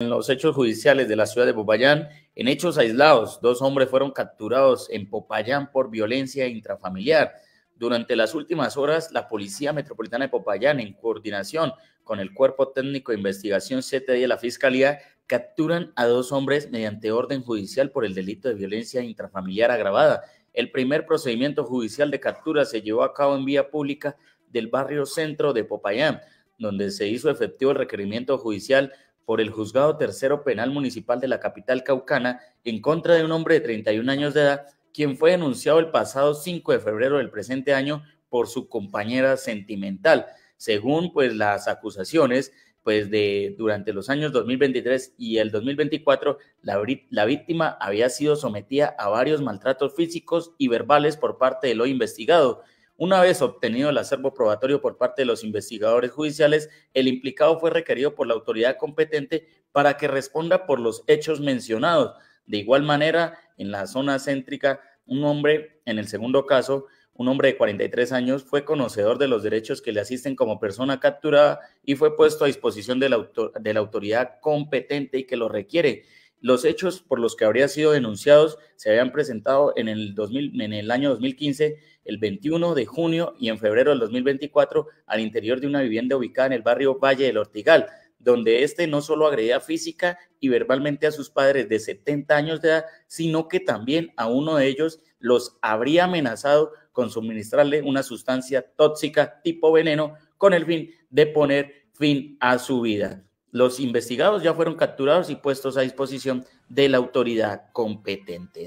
en los hechos judiciales de la ciudad de Popayán, en hechos aislados, dos hombres fueron capturados en Popayán por violencia intrafamiliar. Durante las últimas horas, la Policía Metropolitana de Popayán, en coordinación con el Cuerpo Técnico de Investigación CTI de la Fiscalía, capturan a dos hombres mediante orden judicial por el delito de violencia intrafamiliar agravada. El primer procedimiento judicial de captura se llevó a cabo en vía pública del barrio centro de Popayán, donde se hizo efectivo el requerimiento judicial por el juzgado tercero penal municipal de la capital caucana en contra de un hombre de 31 años de edad, quien fue denunciado el pasado 5 de febrero del presente año por su compañera sentimental. Según pues las acusaciones, pues de durante los años 2023 y el 2024 la, la, víctima había sido sometida a varios maltratos físicos y verbales por parte de lo investigado, una vez obtenido el acervo probatorio por parte de los investigadores judiciales, el implicado fue requerido por la autoridad competente para que responda por los hechos mencionados. De igual manera, en la zona céntrica, un hombre, en el segundo caso, un hombre de 43 años, fue conocedor de los derechos que le asisten como persona capturada y fue puesto a disposición de la, de la autoridad competente y que lo requiere. Los hechos por los que habría sido denunciados se habían presentado en el, en el año 2015, el 21 de junio y en febrero del 2024 al interior de una vivienda ubicada en el barrio Valle del Ortigal, donde este no solo agredía física y verbalmente a sus padres de 70 años de edad, sino que también a uno de ellos los habría amenazado con suministrarle una sustancia tóxica tipo veneno con el fin de poner fin a su vida. Los investigados ya fueron capturados y puestos a disposición de la autoridad competente.